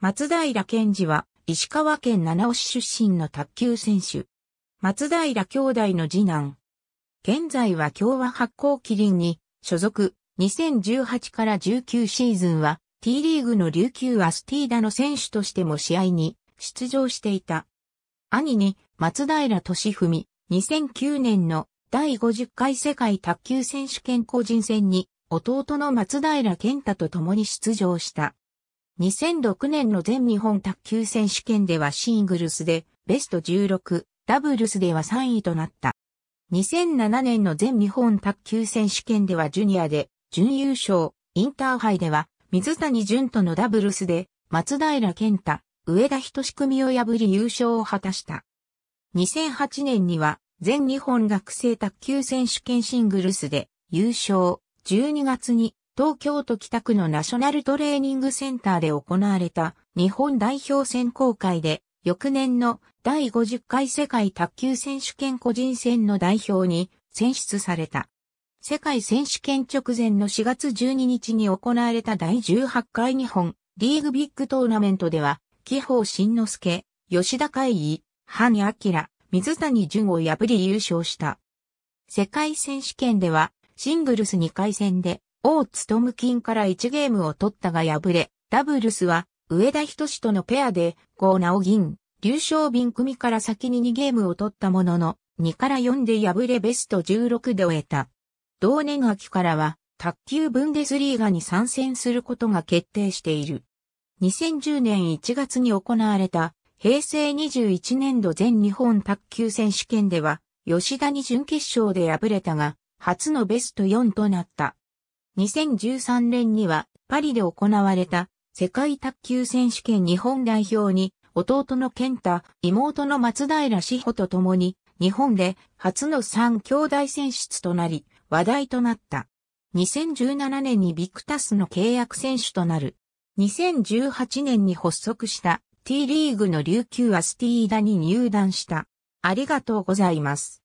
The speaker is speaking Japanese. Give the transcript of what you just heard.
松平健二は石川県七尾市出身の卓球選手。松平兄弟の次男。現在は共和発行麒麟に所属2018から19シーズンは T リーグの琉球アスティーダの選手としても試合に出場していた。兄に松平俊文2009年の第50回世界卓球選手権個人戦に弟の松平健太と共に出場した。2006年の全日本卓球選手権ではシングルスでベスト16、ダブルスでは3位となった。2007年の全日本卓球選手権ではジュニアで準優勝、インターハイでは水谷隼とのダブルスで松平健太、上田仁仕組を破り優勝を果たした。2008年には全日本学生卓球選手権シングルスで優勝、12月に東京都北区のナショナルトレーニングセンターで行われた日本代表選考会で、翌年の第50回世界卓球選手権個人戦の代表に選出された。世界選手権直前の4月12日に行われた第18回日本リーグビッグトーナメントでは、紀宝慎之助、吉田海衣、半明、水谷淳を破り優勝した。世界選手権では、シングルス2回戦で、王務金から1ゲームを取ったが敗れ、ダブルスは、上田仁志とのペアで、郷直銀、劉昇敏組から先に2ゲームを取ったものの、2から4で敗れベスト16で終えた。同年秋からは、卓球ブンデスリーガに参戦することが決定している。2010年1月に行われた、平成21年度全日本卓球選手権では、吉田に準決勝で敗れたが、初のベスト4となった。2013年にはパリで行われた世界卓球選手権日本代表に弟の健太、妹の松平志保と共に日本で初の3兄弟選出となり話題となった。2017年にビクタスの契約選手となる。2018年に発足した T リーグの琉球アスティーダに入団した。ありがとうございます。